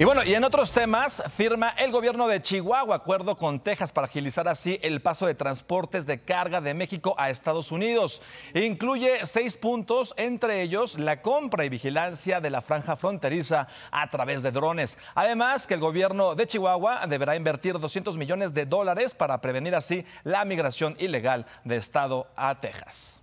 Y bueno, y en otros temas, firma el gobierno de Chihuahua acuerdo con Texas para agilizar así el paso de transportes de carga de México a Estados Unidos. Incluye seis puntos, entre ellos la compra y vigilancia de la franja fronteriza a través de drones. Además, que el gobierno de Chihuahua deberá invertir 200 millones de dólares para prevenir así la migración ilegal de Estado a Texas.